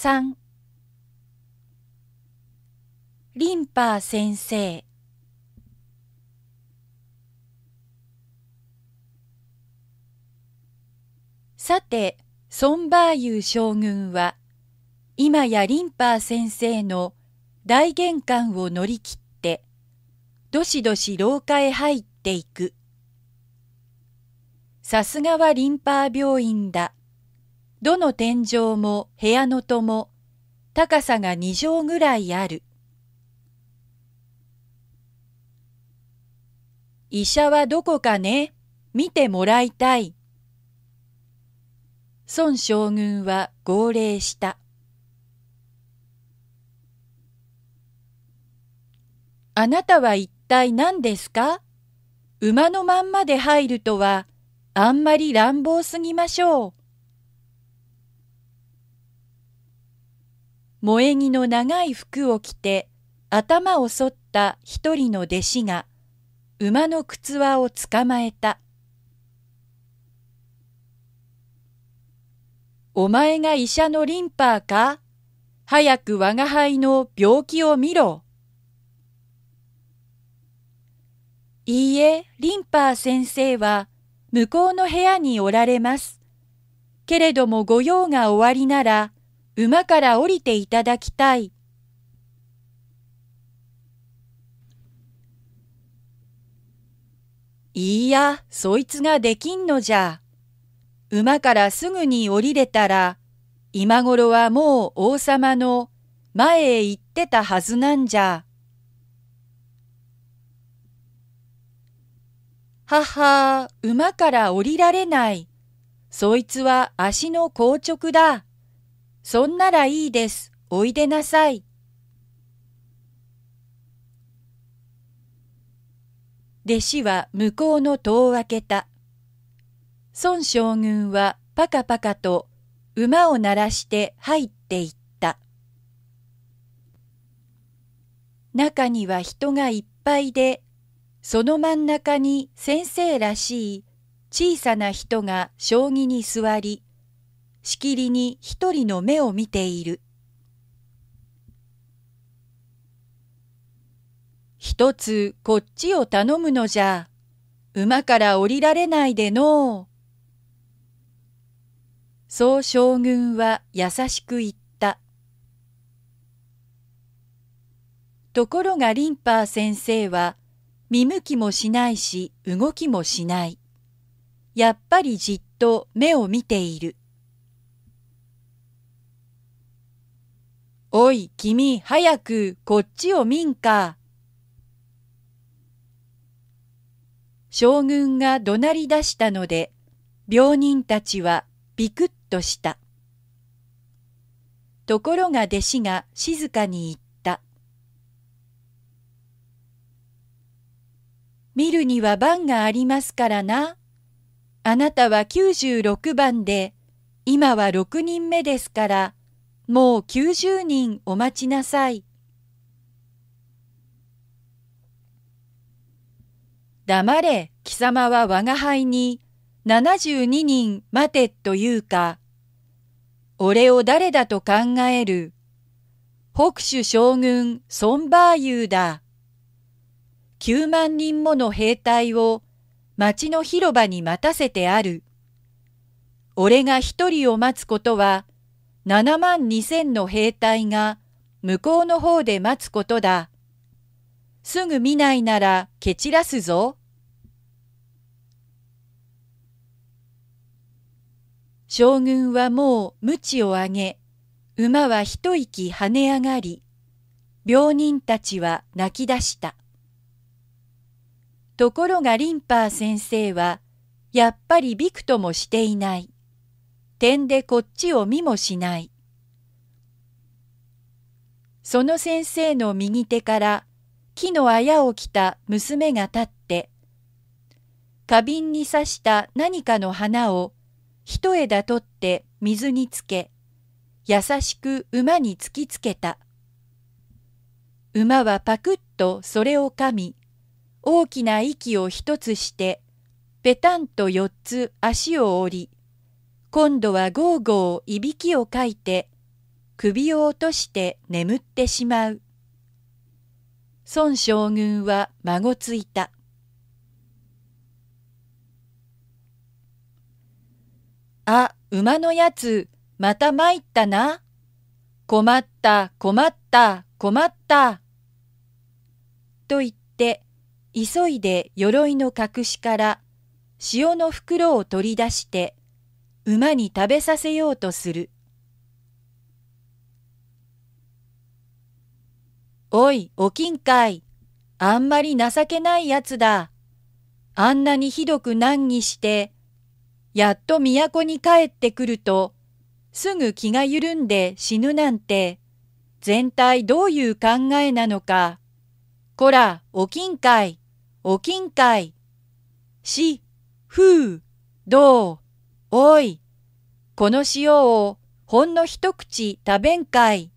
3リンパー先生さて、ソンバーユ将軍は、今やリンパー先生の大玄関を乗り切って、どしどし廊下へ入っていく。さすがはリンパー病院だ。どの天井も部屋の戸も高さが2畳ぐらいある。医者はどこかね、見てもらいたい。孫将軍は号令した。あなたは一体何ですか馬のまんまで入るとは、あんまり乱暴すぎましょう。萌木の長い服を着て頭を剃った一人の弟子が馬の靴輪を捕まえた。お前が医者のリンパーか早く我が輩の病気を見ろ。いいえ、リンパー先生は向こうの部屋におられます。けれども御用が終わりなら馬から降りていただきたい。いいや、そいつができんのじゃ。馬からすぐに降りれたら、今頃はもう王様の前へ行ってたはずなんじゃ。はは、馬から降りられない。そいつは足の硬直だ。そんならいいです。おいでなさい。弟子は向こうの戸を開けた。孫将軍はパカパカと馬を鳴らして入っていった。中には人がいっぱいで、その真ん中に先生らしい小さな人が将棋に座り、しきりに一人の目を見ている。一つこっちを頼むのじゃ。馬から降りられないでのそう将軍は優しく言った。ところがリンパー先生は見向きもしないし動きもしない。やっぱりじっと目を見ている。おい、君、早く、こっちを見んか。将軍が怒鳴り出したので、病人たちはビクッとした。ところが弟子が静かに言った。見るには番がありますからな。あなたは96番で、今は6人目ですから、もう90人お待ちなさい。黙れ、貴様は我が輩に72人待てというか、俺を誰だと考える。北守将軍孫バーユーだ。9万人もの兵隊を町の広場に待たせてある。俺が一人を待つことは7万2千の兵隊が向こうの方で待つことだ。すぐ見ないなら蹴散らすぞ。将軍はもう鞭を上げ、馬は一息跳ね上がり、病人たちは泣き出した。ところがリンパー先生は、やっぱりびくともしていない。点でこっちを見もしない。その先生の右手から木のあやを着た娘が立って、花瓶に刺した何かの花を一枝取って水につけ、優しく馬に突きつけた。馬はパクッとそれを噛み、大きな息を一つして、ぺたんと四つ足を折り、今度はゴーゴーいびきをかいて、首を落として眠ってしまう。孫将軍は孫ついた。あ、馬のやつ、また参ったな。困った、困った、困った。と言って、急いで鎧の隠しから塩の袋を取り出して、馬に食べさせようとする。おい、おきんかい。あんまり情けないやつだ。あんなにひどく難儀して、やっと都に帰ってくると、すぐ気が緩んで死ぬなんて、全体どういう考えなのか。こら、おきんかい、おきんかい。し、ふう、どう、おい、この塩をほんの一口食べんかい。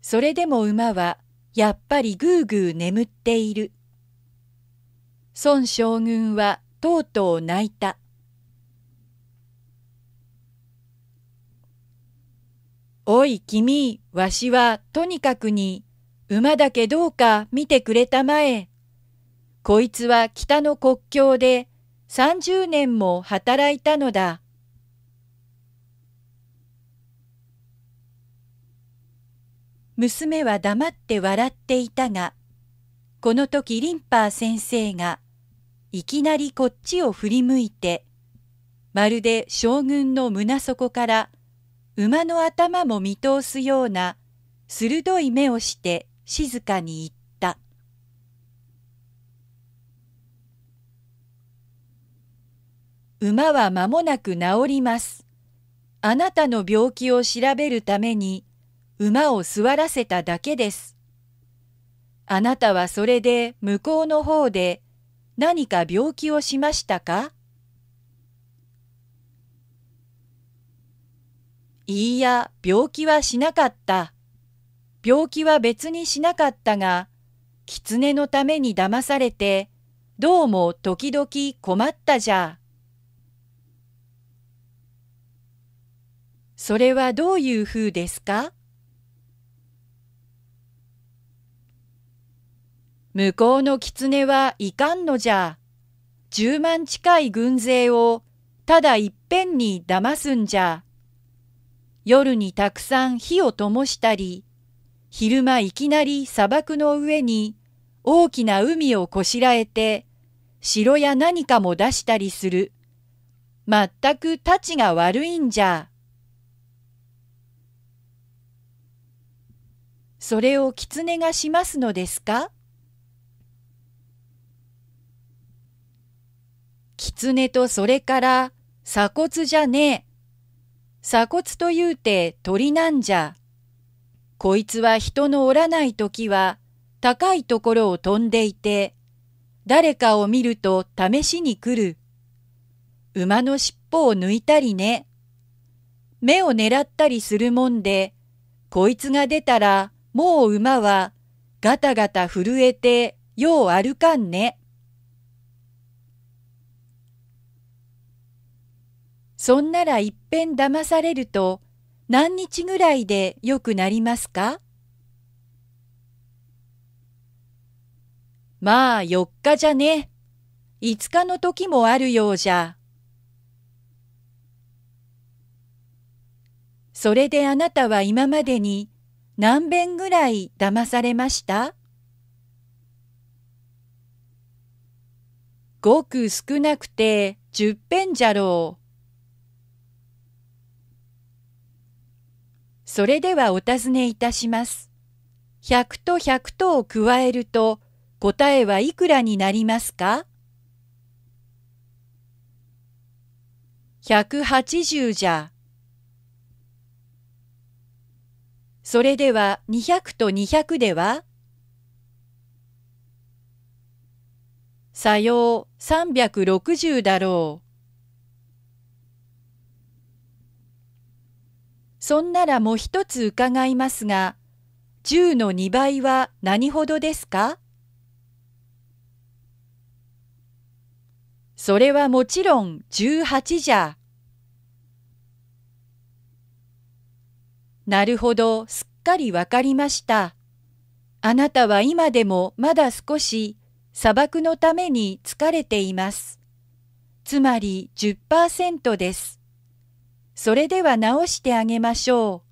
それでも馬はやっぱりぐうぐう眠っている。孫将軍はとうとう泣いた。おい君、わしはとにかくに馬だけどうか見てくれたまえ。こいつは北の国境で30年も働いたのだ。娘は黙って笑っていたが、この時リンパー先生が、いきなりこっちを振り向いて、まるで将軍の胸底から馬の頭も見通すような鋭い目をして静かに言った。馬は間もなく治ります。あなたの病気を調べるために馬を座らせただけです。あなたはそれで向こうの方で何か病気をしましたかいいや、病気はしなかった。病気は別にしなかったが、狐のために騙されて、どうも時々困ったじゃそれはどういう風ですか向こうの狐はいかんのじゃ。10万近い軍勢をただいっぺんに騙すんじゃ。夜にたくさん火を灯したり、昼間いきなり砂漠の上に大きな海をこしらえて、城や何かも出したりする。まったくたちが悪いんじゃ。それを狐がしますのですか狐とそれから鎖骨じゃねえ。鎖骨というて鳥なんじゃ。こいつは人のおらない時は高いところを飛んでいて、誰かを見ると試しに来る。馬の尻尾を抜いたりね。目を狙ったりするもんで、こいつが出たらもう馬はガタガタ震えてよう歩かんね。そんならいっぺん騙されると何日ぐらいでよくなりますかまあ4日じゃね。5日の時もあるようじゃ。それであなたは今までに何遍ぐらい騙されましたごく少なくて十遍じゃろう。それではお尋ねいたします。100と100とを加えると答えはいくらになりますか ?180 じゃ。それでは200と200ではさよう360だろう。そんならもう一つ伺いますが、10の2倍は何ほどですかそれはもちろん18じゃ。なるほど、すっかりわかりました。あなたは今でもまだ少し砂漠のために疲れています。つまり10%です。それでは直してあげましょう。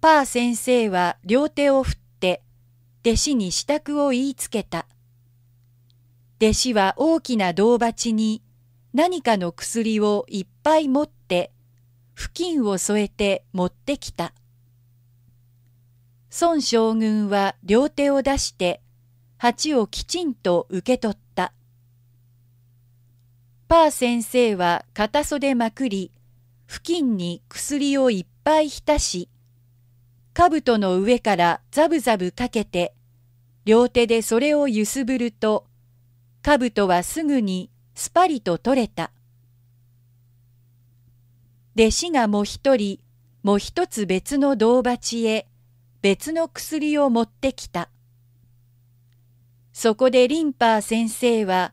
パー先生は両手を振って弟子に支度を言いつけた。弟子は大きな銅鉢に何かの薬をいっぱい持って、布巾を添えて持ってきた。孫将軍は両手を出して、鉢をきちんと受け取った。パー先生は片袖まくり、布巾に薬をいっぱい浸し、兜の上からザブザブかけて、両手でそれを揺すぶると、兜はすぐにすぱりと取れた。弟子がも一人、も一つ別の銅鉢へ、別の薬を持ってきた。そこでリンパー先生は、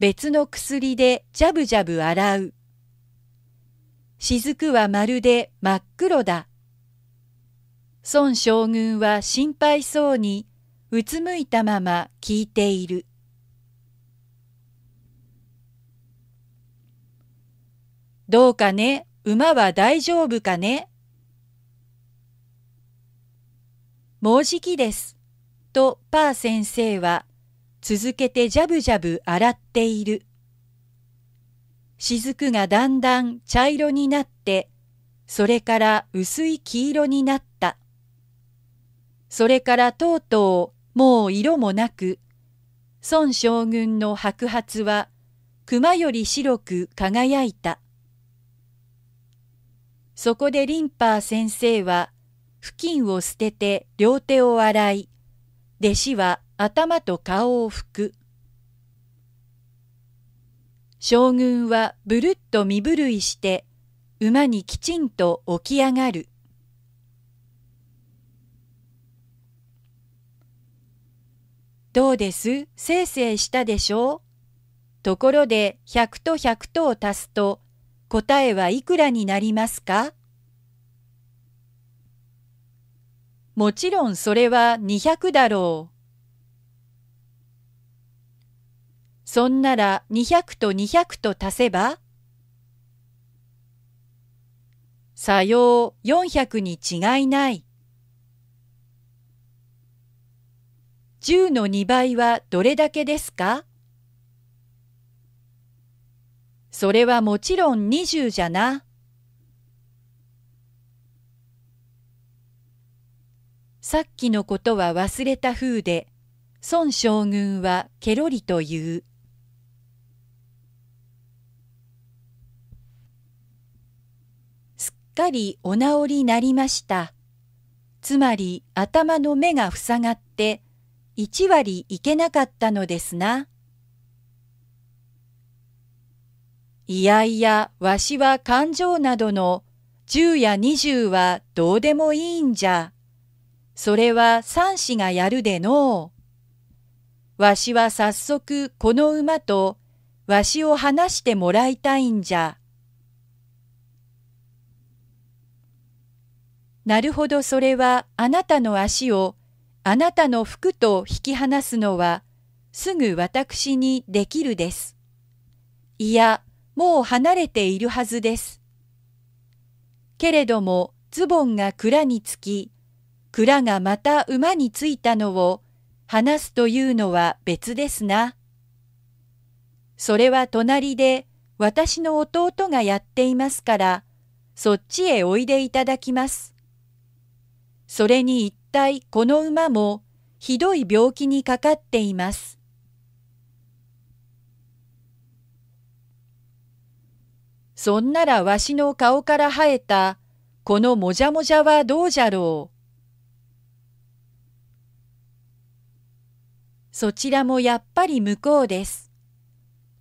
別の薬でジャブジャブ洗う。雫はまるで真っ黒だ。孫将軍は心配そうに、うつむいたまま聞いている。どうかね、馬は大丈夫かね。もうじきです。とパー先生は続けてジャブジャブ洗っている。雫がだんだん茶色になって、それから薄い黄色になった。それからとうとうもう色もなく、孫将軍の白髪は熊より白く輝いた。そこでリンパー先生は、布巾を捨てて両手を洗い、弟子は頭と顔を拭く。将軍はぶるっと身震いして、馬にきちんと起き上がる。どうですせいせいしたでしょうところで百と百とを足すと答えはいくらになりますかもちろんそれは200だろう。そんなら200と200と足せばさよう400に違いない。10の2倍はどれだけですかそれはもちろん20じゃな。さっきのことは忘れた風で、孫将軍はケロリと言う。すっかりお治りなりました。つまり頭の目が塞がって、一割いけなかったのですな。いやいや、わしは感情などの10や20はどうでもいいんじゃ。それは三子がやるでのう。わしは早速この馬とわしを話してもらいたいんじゃ。なるほどそれはあなたの足をあなたの服と引き離すのはすぐ私にできるです。いや、もう離れているはずです。けれどもズボンが蔵につき、蔵がまた馬についたのを話すというのは別ですな。それは隣で私の弟がやっていますから、そっちへおいでいただきます。それに一体この馬もひどい病気にかかっています。そんならわしの顔から生えた、このもじゃもじゃはどうじゃろう。そちらもやっぱり向こうです。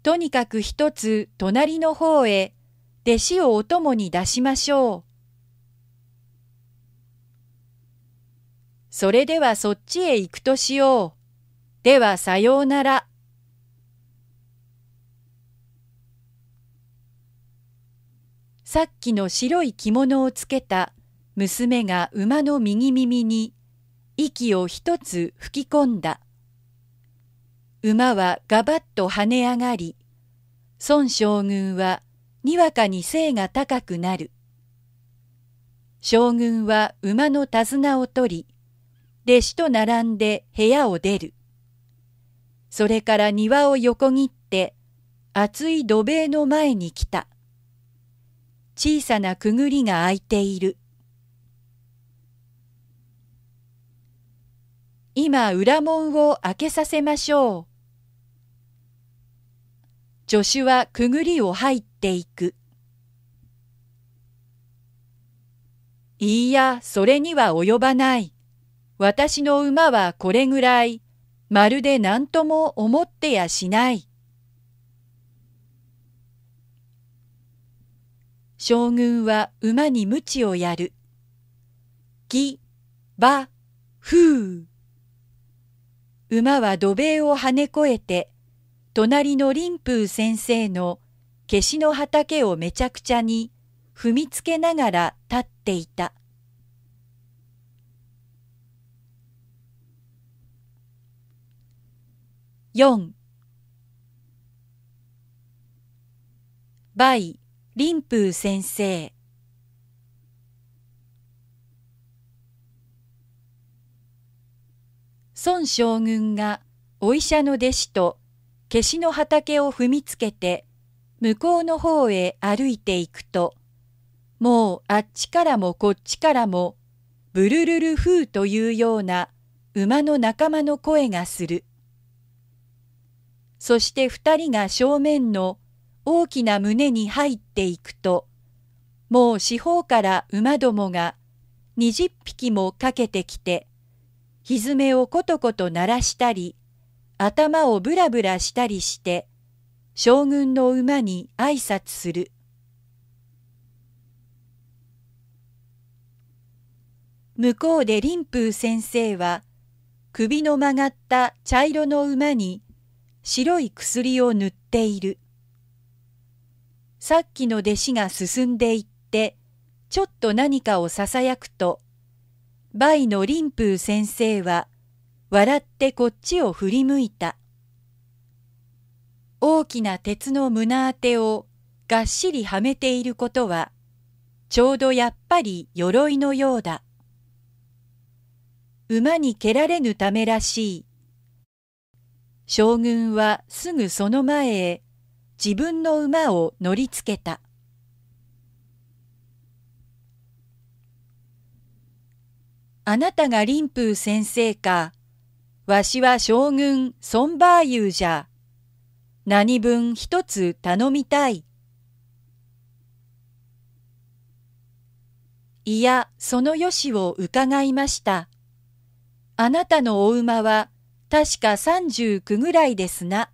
とにかく一つ隣の方へ、弟子をお供に出しましょう。それではそっちへ行くとしよう。ではさようなら。さっきの白い着物をつけた娘が馬の右耳に息を一つ吹き込んだ。馬はガバッと跳ね上がり、孫将軍はにわかに背が高くなる。将軍は馬の手綱を取り、弟子と並んで部屋を出る。それから庭を横切って、厚い土塀の前に来た。小さなくぐりが開いている。今、裏門を開けさせましょう。助手はくぐりを入っていく。いいや、それには及ばない。私の馬はこれぐらい、まるで何とも思ってやしない。将軍は馬に鞭をやる。ぎ、ば、ふう。馬は土塀を跳ね越えて、隣の林風先生の消しの畑をめちゃくちゃに踏みつけながら立っていた。4倍林風先生孫将軍がお医者の弟子と消しの畑を踏みつけて向こうの方へ歩いていくともうあっちからもこっちからもブルルルフーというような馬の仲間の声がするそして二人が正面の大きな胸に入っていくと、もう四方から馬どもが二十匹もかけてきて、ひずめをコトコト鳴らしたり、頭をぶらぶらしたりして、将軍の馬に挨拶する。向こうで林風先生は、首の曲がった茶色の馬に白い薬を塗っている。さっきの弟子が進んでいって、ちょっと何かをささやくと、バイの林風先生は、笑ってこっちを振り向いた。大きな鉄の胸当てをがっしりはめていることは、ちょうどやっぱり鎧のようだ。馬に蹴られぬためらしい。将軍はすぐその前へ自分の馬を乗りつけた。あなたが林風先生か。わしは将軍孫バーユじゃ。何分一つ頼みたい。いや、そのよしを伺いました。あなたのお馬は確か三十九ぐらいですな。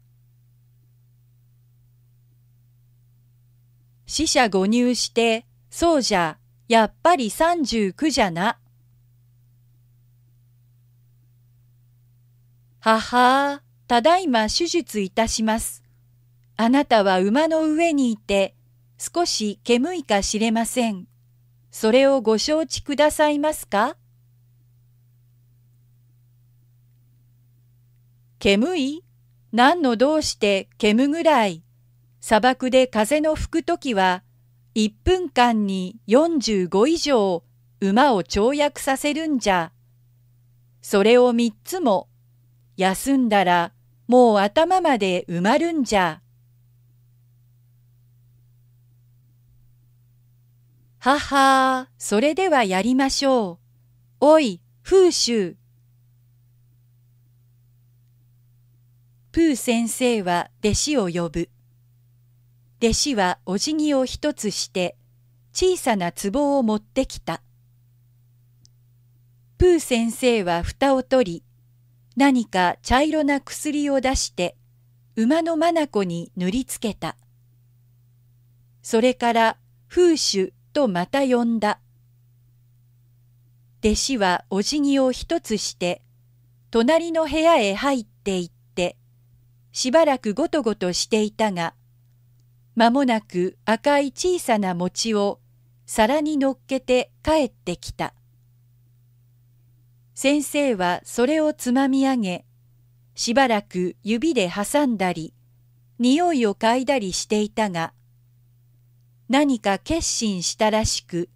死者誤入して、そうじゃ、やっぱり39じゃな。母、ただいま手術いたします。あなたは馬の上にいて、少し煙いか知れません。それをご承知くださいますか煙何のどうして煙ぐらい砂漠で風の吹く時は、1分間に45以上馬を跳躍させるんじゃ。それを3つも休んだらもう頭まで埋まるんじゃ。ははそれではやりましょう。おい、風習。プー先生は弟子を呼ぶ。弟子はお辞儀を一つして小さな壺を持ってきた。プー先生は蓋を取り、何か茶色な薬を出して馬の眼に塗りつけた。それから風酒とまた呼んだ。弟子はお辞儀を一つして、隣の部屋へ入っていって、しばらくごとごとしていたが、まもなく赤い小さな餅を皿に乗っけて帰ってきた。先生はそれをつまみ上げ、しばらく指で挟んだり、匂いを嗅いだりしていたが、何か決心したらしく、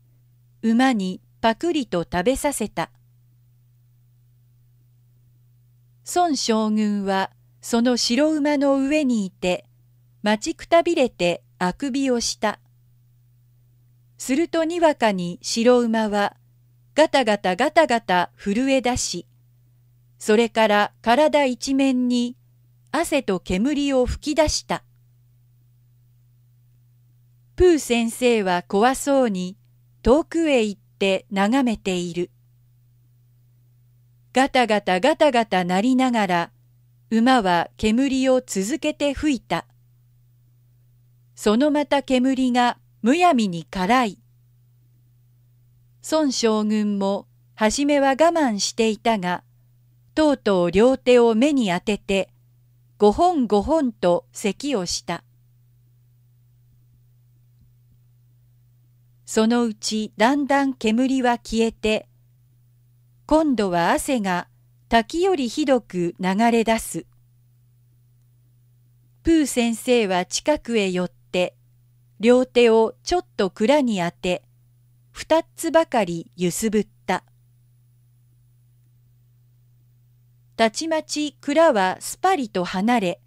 馬にパクリと食べさせた。孫将軍はその白馬の上にいて、待ちくたびれてあくびをした。するとにわかに白馬はガタガタガタガタ震え出し、それから体一面に汗と煙を吹き出した。プー先生は怖そうに遠くへ行って眺めている。ガタガタガタガタ鳴りながら馬は煙を続けて吹いた。そのまた煙がむやみに辛い。孫将軍も初めは我慢していたが、とうとう両手を目に当てて、五本五本と咳をした。そのうちだんだん煙は消えて、今度は汗が滝よりひどく流れ出す。プー先生は近くへ寄って両手をちょっと蔵に当て、二つばかり揺すぶった。たちまち蔵はすぱりと離れ、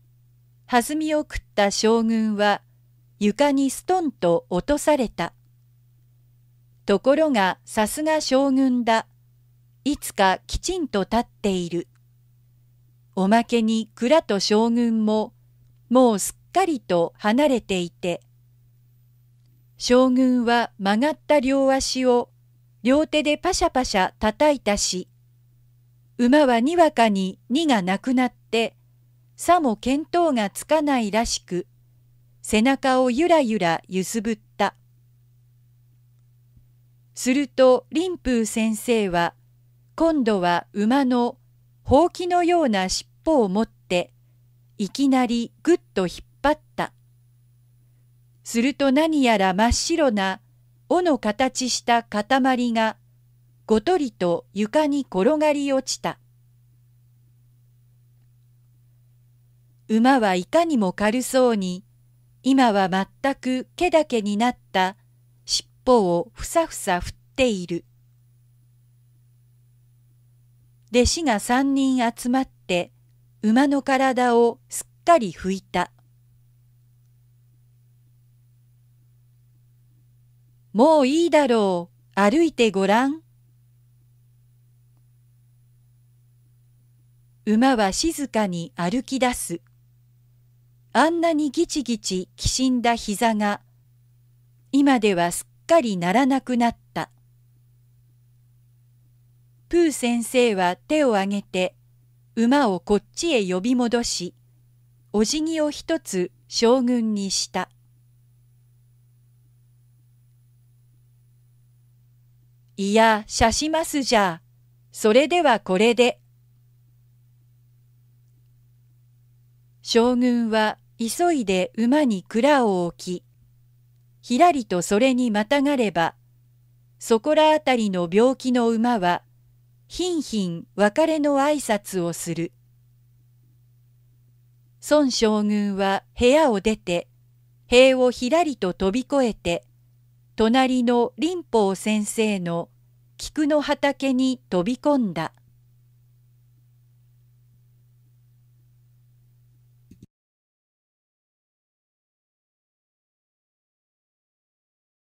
弾みを食った将軍は床にストンと落とされた。ところがさすが将軍だ。いつかきちんと立っている。おまけに蔵と将軍ももうすっかりと離れていて、将軍は曲がった両足を両手でパシャパシャ叩いたし、馬はにわかに荷がなくなって、さも見当がつかないらしく、背中をゆらゆら揺すぶった。すると林風先生は、今度は馬のほうきのような尻尾を持って、いきなりぐっと引っ張った。すると何やら真っ白な尾の形した塊がごとりと床に転がり落ちた。馬はいかにも軽そうに、今は全く毛だけになった尻尾をふさふさ振っている。弟子が三人集まって馬の体をすっかり拭いた。もういいだろう。歩いてごらん。馬は静かに歩き出す。あんなにギチギチきしんだ膝が、今ではすっかりならなくなった。プー先生は手を挙げて、馬をこっちへ呼び戻し、お辞儀を一つ将軍にした。いや、しゃしますじゃ。それではこれで。将軍は急いで馬に蔵を置き、ひらりとそれにまたがれば、そこらあたりの病気の馬は、ひんひん別れの挨拶をする。孫将軍は部屋を出て、塀をひらりと飛び越えて、隣の林峰先生の菊の畑に飛び込んだ。